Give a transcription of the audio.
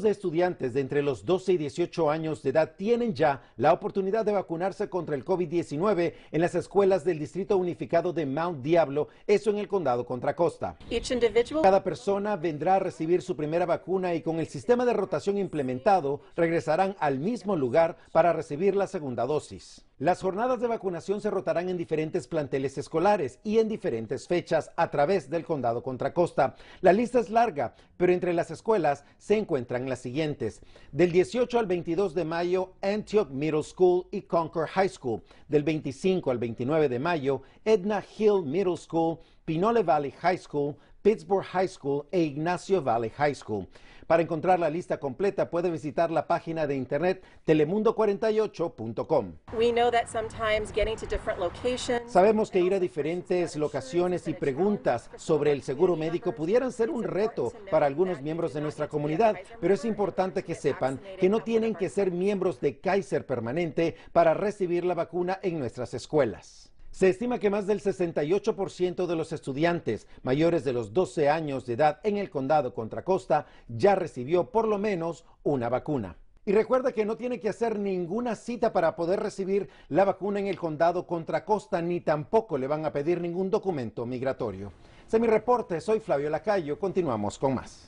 de estudiantes de entre los 12 y 18 años de edad tienen ya la oportunidad de vacunarse contra el COVID-19 en las escuelas del Distrito Unificado de Mount Diablo, eso en el condado Contra Costa. Cada persona vendrá a recibir su primera vacuna y con el sistema de rotación implementado regresarán al mismo lugar para recibir la segunda dosis. Las jornadas de vacunación se rotarán en diferentes planteles escolares y en diferentes fechas a través del condado Contra Costa. La lista es larga, pero entre las escuelas se encuentran las siguientes. Del 18 al 22 de mayo, Antioch Middle School y Concord High School. Del 25 al 29 de mayo, Edna Hill Middle School Pinole Valley High School, Pittsburgh High School e Ignacio Valley High School. Para encontrar la lista completa puede visitar la página de internet telemundo48.com. Sabemos que ir a diferentes locaciones y preguntas sobre el seguro médico pudieran ser un reto para algunos miembros de nuestra comunidad, pero es importante que sepan que no tienen que ser miembros de Kaiser permanente para recibir la vacuna en nuestras escuelas. Se estima que más del 68% de los estudiantes mayores de los 12 años de edad en el condado Contra Costa ya recibió por lo menos una vacuna. Y recuerda que no tiene que hacer ninguna cita para poder recibir la vacuna en el condado Contra Costa ni tampoco le van a pedir ningún documento migratorio. Se mi reporte, soy Flavio Lacayo, continuamos con más.